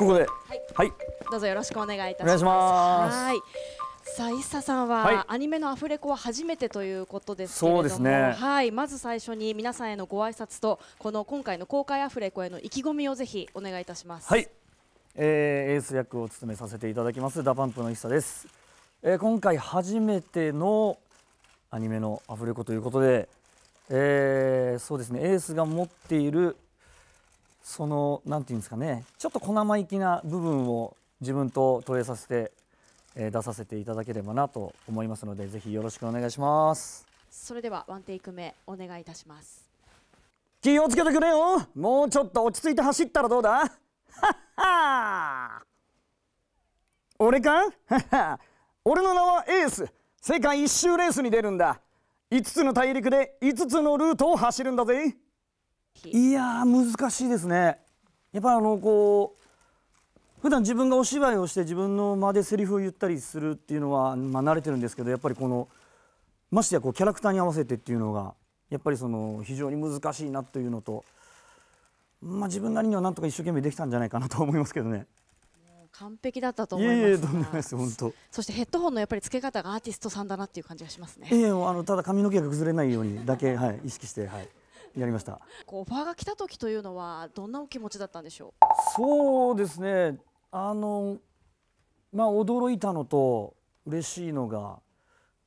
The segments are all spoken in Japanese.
ここで、はい、はい、どうぞよろしくお願いいたします。はいさあ、一佐さんは、はい、アニメのアフレコは初めてということですけれども、そうですね、はい、まず最初に皆さんへのご挨拶と、この今回の公開アフレコへの意気込みをぜひお願いいたします。はい、えー、エース役を務めさせていただきますダパンプの一佐です、えー、今回初めてのアニメのアフレコということで、えー、そうですねエースが持っているその何て言うんですかねちょっと小生意気な部分を自分と投影させて、えー、出させていただければなと思いますのでぜひよろしくお願いしますそれではワンテイク目お願いいたします気をつけてくれよもうちょっと落ち着いて走ったらどうだはっは俺か 俺の名はエース世界一周レースに出るんだ5つの大陸で5つのルートを走るんだぜいや難しいですねやっぱりあのこう普段自分がお芝居をして自分の間でセリフを言ったりするっていうのは、まあ、慣れてるんですけどやっぱりこのましてやこうキャラクターに合わせてっていうのがやっぱりその非常に難しいなというのと、まあ、自分なりにはなんとか一生懸命できたんじゃないかなと思いますけどね。完璧だったと思いますいえいえです本当そしてヘッドホンのやっぱり付け方がアーティストさんだなっていう感じがしますねええあのただ髪の毛が崩れないようにだけはい意識してはいやりましたこうオファーが来た時というのはどんなお気持ちだったんでしょうそうですねあのまあ驚いたのと嬉しいのが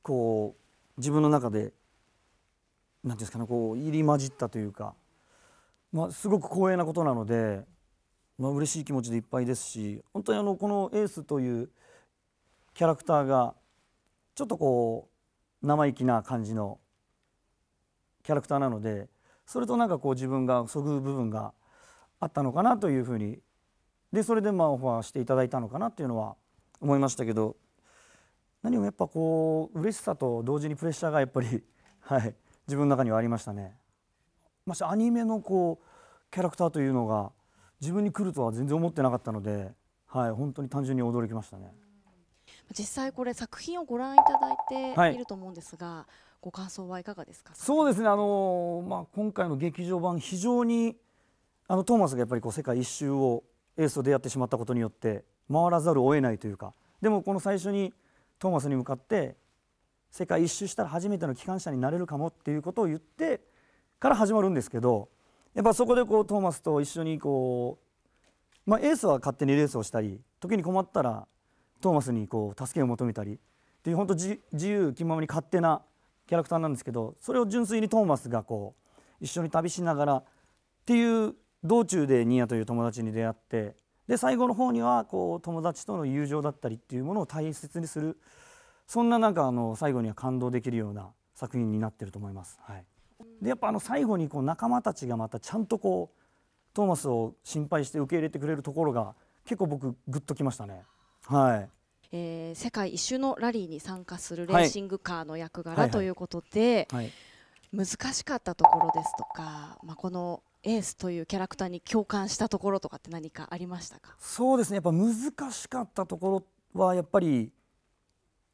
こう自分の中で何ですかねこう入り混じったというか、まあ、すごく光栄なことなので、まあ嬉しい気持ちでいっぱいですし本当にあのこのエースというキャラクターがちょっとこう生意気な感じのキャラクターなのでそれとなんかこう自分がそぐう部分があったのかなというふうにでそれでまあオファーしていただいたのかなっていうのは思いましたけど何もやっぱこう嬉しさと同時にプレッシャーがやっぱり、はい、自分の中にはありましたね。ましてアニメのこうキャラクターというのが自分に来るとは全然思ってなかったので、はい、本当に単純に驚きましたね。実際これ作品をご覧いただいていると思うんですが、はい、ご感想はいかがですかそうですねあのー、まあ、今回の劇場版非常にあのトーマスがやっぱりこう世界一周をエースと出会ってしまったことによって回らざるを得ないというかでもこの最初にトーマスに向かって世界一周したら初めての機関車になれるかもっていうことを言ってから始まるんですけどやっぱそこでこうトーマスと一緒にこう、まあ、エースは勝手にレースをしたり時に困ったらトーマスにこう助けを求めたりっていう本当自由気ままに勝手なキャラクターなんですけどそれを純粋にトーマスがこう一緒に旅しながらっていう道中でニーヤという友達に出会ってで最後の方にはこう友達との友情だったりっていうものを大切にするそんななんかあの最後には感動できるような作品になってると思います。はい、でやっぱあの最後にこう仲間たちがまたちゃんとこうトーマスを心配して受け入れてくれるところが結構僕グッときましたね。はいえー、世界一周のラリーに参加するレーシングカーの役柄、ということで、はいはい、難しかったところですとか、まあ、このエースというキャラクターに共感したところとかって何かありましたかそうですねやっぱ難しかったところはやっぱり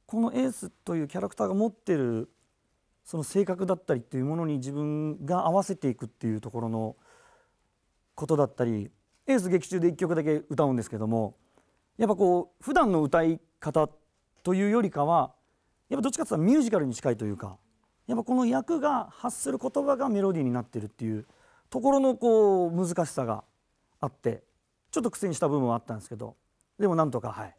このエースというキャラクターが持ってるその性格だったりっていうものに自分が合わせていくっていうところのことだったりエース劇中で1曲だけ歌うんですけどもやっぱこう普段の歌い方というよりかはやっぱどっちかっていうとミュージカルに近いというかやっぱこの役が発する言葉がメロディーになってるっていうところのこう難しさがあってちょっと苦戦した部分はあったんですけどでもなんとかはい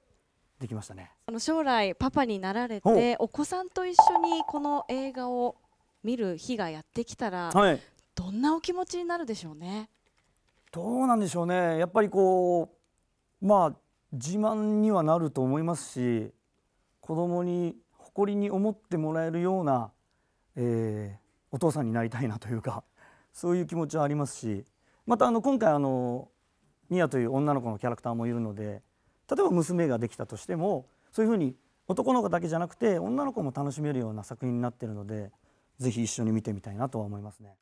できましたねあの将来パパになられてお子さんと一緒にこの映画を見る日がやってきたら、はい、どんなお気持ちになるでしょうねどうなんでしょうねやっぱりこうまあ自慢にはなると思いますし子供に誇りに思ってもらえるような、えー、お父さんになりたいなというかそういう気持ちはありますしまたあの今回あのミアという女の子のキャラクターもいるので例えば娘ができたとしてもそういうふうに男の子だけじゃなくて女の子も楽しめるような作品になってるので是非一緒に見てみたいなとは思いますね。